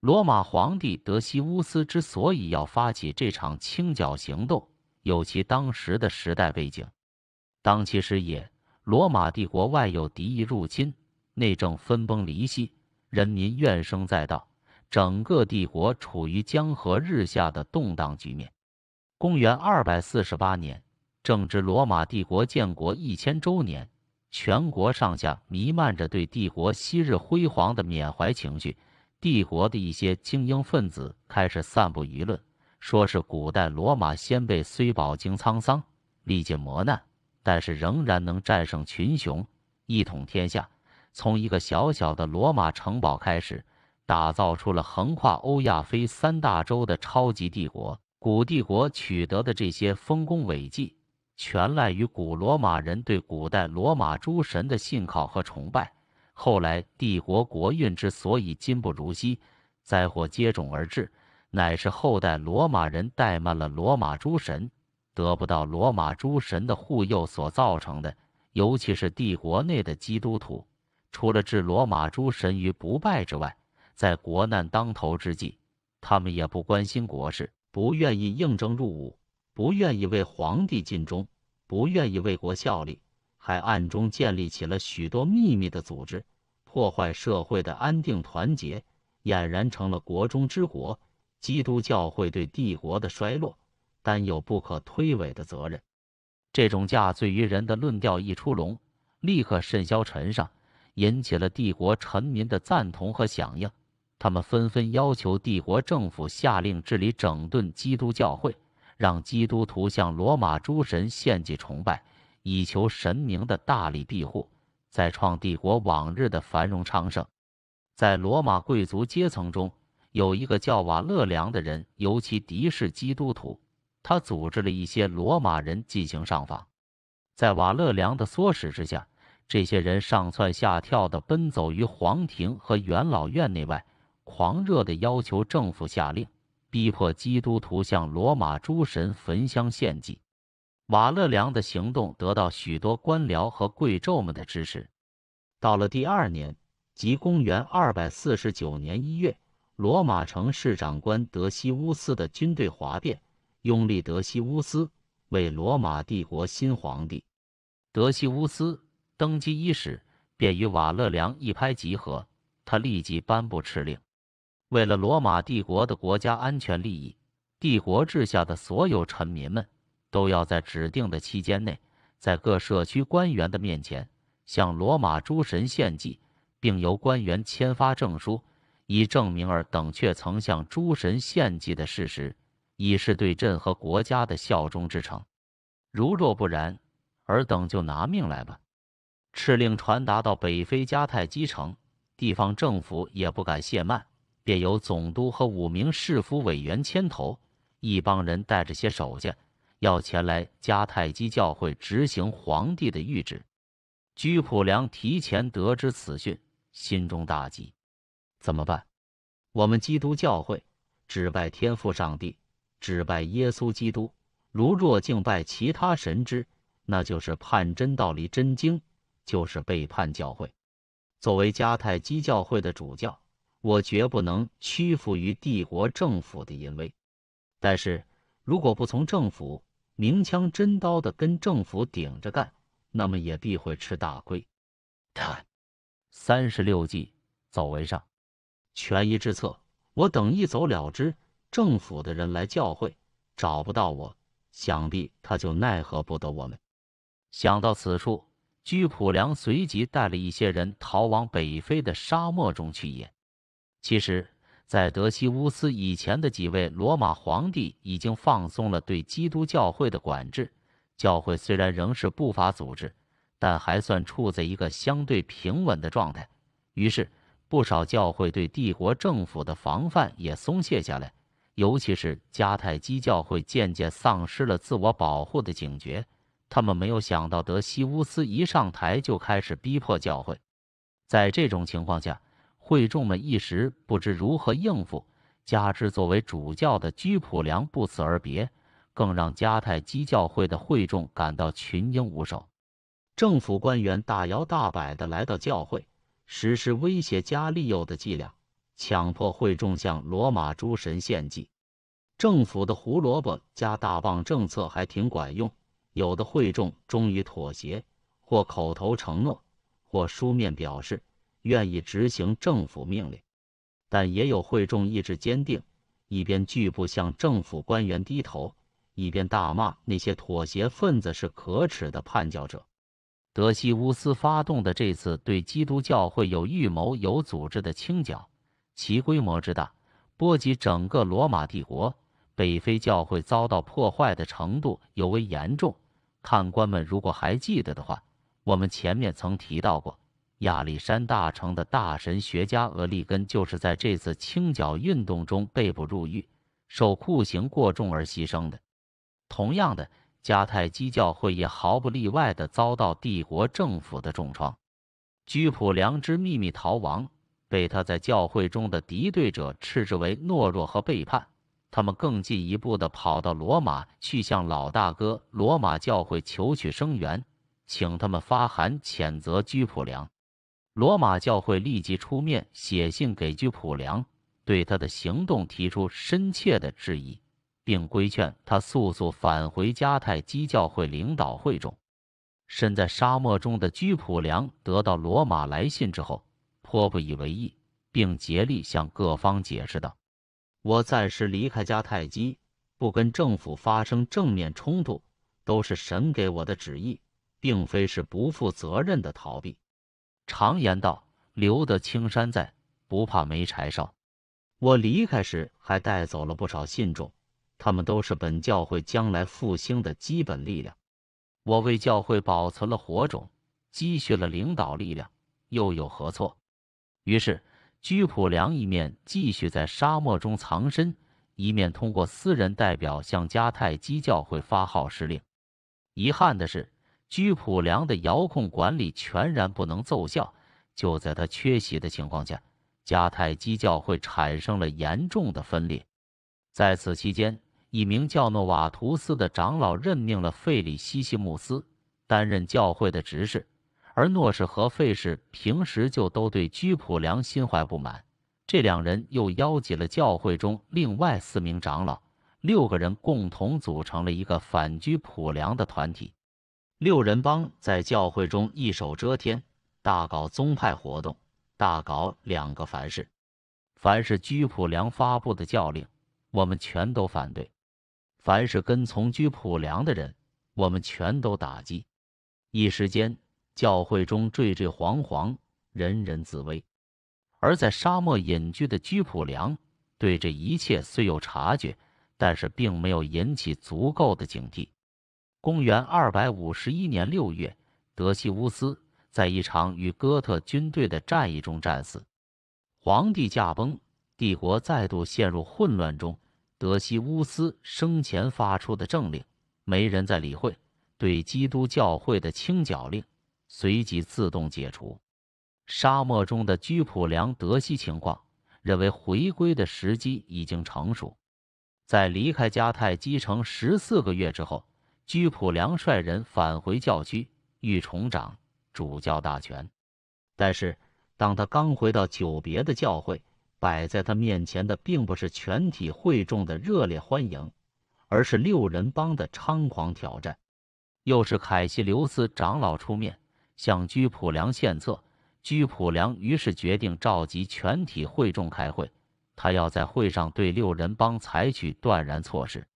罗马皇帝德西乌斯之所以要发起这场清剿行动，有其当时的时代背景。当其时也，罗马帝国外有敌意入侵，内政分崩离析，人民怨声载道，整个帝国处于江河日下的动荡局面。公元二百四十八年，正值罗马帝国建国一千周年，全国上下弥漫着对帝国昔日辉煌的缅怀情绪。帝国的一些精英分子开始散布舆论，说是古代罗马先辈虽饱经沧桑、历尽磨难，但是仍然能战胜群雄，一统天下。从一个小小的罗马城堡开始，打造出了横跨欧亚非三大洲的超级帝国。古帝国取得的这些丰功伟绩，全赖于古罗马人对古代罗马诸神的信靠和崇拜。后来，帝国国运之所以今不如昔，灾祸接踵而至，乃是后代罗马人怠慢了罗马诸神，得不到罗马诸神的护佑所造成的。尤其是帝国内的基督徒，除了置罗马诸神于不败之外，在国难当头之际，他们也不关心国事，不愿意应征入伍，不愿意为皇帝尽忠，不愿意为国效力。还暗中建立起了许多秘密的组织，破坏社会的安定团结，俨然成了国中之国。基督教会对帝国的衰落，担有不可推诿的责任。这种驾罪于人的论调一出笼，立刻甚嚣尘上，引起了帝国臣民的赞同和响应。他们纷纷要求帝国政府下令治理整顿基督教会，让基督徒向罗马诸神献祭崇拜。以求神明的大力庇护，再创帝国往日的繁荣昌盛。在罗马贵族阶层中，有一个叫瓦勒良的人，尤其敌视基督徒。他组织了一些罗马人进行上访。在瓦勒良的唆使之下，这些人上蹿下跳地奔走于皇庭和元老院内外，狂热地要求政府下令，逼迫基督徒向罗马诸神焚香献祭。瓦勒良的行动得到许多官僚和贵胄们的支持。到了第二年，即公元二百四十九年一月，罗马城市长官德西乌斯的军队哗变，拥立德西乌斯为罗马帝国新皇帝。德西乌斯登基伊始，便与瓦勒良一拍即合。他立即颁布敕令，为了罗马帝国的国家安全利益，帝国治下的所有臣民们。都要在指定的期间内，在各社区官员的面前向罗马诸神献祭，并由官员签发证书，以证明尔等却曾向诸神献祭的事实，以示对朕和国家的效忠之诚。如若不然，尔等就拿命来吧！敕令传达到北非迦太基城，地方政府也不敢懈慢，便由总督和五名市府委员牵头，一帮人带着些手下。要前来迦太基教会执行皇帝的谕旨，居普良提前得知此讯，心中大急，怎么办？我们基督教会只拜天父上帝，只拜耶稣基督。如若敬拜其他神之，那就是叛真道、离真经，就是背叛教会。作为迦太基教会的主教，我绝不能屈服于帝国政府的淫威。但是如果不从政府，明枪真刀的跟政府顶着干，那么也必会吃大亏。三十六计，走为上，权宜之策。我等一走了之，政府的人来教诲，找不到我，想必他就奈何不得我们。想到此处，居普良随即带了一些人逃往北非的沙漠中去也。其实。在德西乌斯以前的几位罗马皇帝已经放松了对基督教会的管制，教会虽然仍是不法组织，但还算处在一个相对平稳的状态。于是，不少教会对帝国政府的防范也松懈下来，尤其是迦太基教会渐渐丧失了自我保护的警觉。他们没有想到，德西乌斯一上台就开始逼迫教会。在这种情况下，会众们一时不知如何应付，加之作为主教的居普良不辞而别，更让迦太基教会的会众感到群英无首。政府官员大摇大摆地来到教会，实施威胁加利诱的伎俩，强迫会众向罗马诸神献祭。政府的胡萝卜加大棒政策还挺管用，有的会众终于妥协，或口头承诺，或书面表示。愿意执行政府命令，但也有会众意志坚定，一边拒不向政府官员低头，一边大骂那些妥协分子是可耻的叛教者。德西乌斯发动的这次对基督教会有预谋、有组织的清剿，其规模之大，波及整个罗马帝国，北非教会遭到破坏的程度尤为严重。看官们如果还记得的话，我们前面曾提到过。亚历山大城的大神学家俄利根就是在这次清剿运动中被捕入狱，受酷刑过重而牺牲的。同样的，迦太基教会也毫不例外地遭到帝国政府的重创。居普良之秘密逃亡，被他在教会中的敌对者斥之为懦弱和背叛。他们更进一步地跑到罗马去向老大哥罗马教会求取声援，请他们发函谴责居普良。罗马教会立即出面写信给居普良，对他的行动提出深切的质疑，并规劝他速速返回迦太基教会领导会中。身在沙漠中的居普良得到罗马来信之后，颇不以为意，并竭力向各方解释道：“我暂时离开迦太基，不跟政府发生正面冲突，都是神给我的旨意，并非是不负责任的逃避。”常言道：“留得青山在，不怕没柴烧。”我离开时还带走了不少信众，他们都是本教会将来复兴的基本力量。我为教会保存了火种，积蓄了领导力量，又有何错？于是，居普良一面继续在沙漠中藏身，一面通过私人代表向迦太基教会发号施令。遗憾的是。居普良的遥控管理全然不能奏效。就在他缺席的情况下，迦太基教会产生了严重的分裂。在此期间，一名叫诺瓦图斯的长老任命了费里西西穆斯担任教会的执事，而诺氏和费氏平时就都对居普良心怀不满。这两人又邀集了教会中另外四名长老，六个人共同组成了一个反居普良的团体。六人帮在教会中一手遮天，大搞宗派活动，大搞两个凡事。凡是居普良发布的教令，我们全都反对；凡是跟从居普良的人，我们全都打击。一时间，教会中惴惴惶惶，人人自危。而在沙漠隐居的居普良，对这一切虽有察觉，但是并没有引起足够的警惕。公元二百五十一年六月，德西乌斯在一场与哥特军队的战役中战死。皇帝驾崩，帝国再度陷入混乱中。德西乌斯生前发出的政令，没人在理会；对基督教会的清剿令随即自动解除。沙漠中的居普良德西情况认为回归的时机已经成熟，在离开迦太基城十四个月之后。居普良率人返回教区，欲重掌主教大权。但是，当他刚回到久别的教会，摆在他面前的并不是全体会众的热烈欢迎，而是六人帮的猖狂挑战。又是凯西留斯长老出面向居普良献策，居普良于是决定召集全体会众开会，他要在会上对六人帮采取断然措施。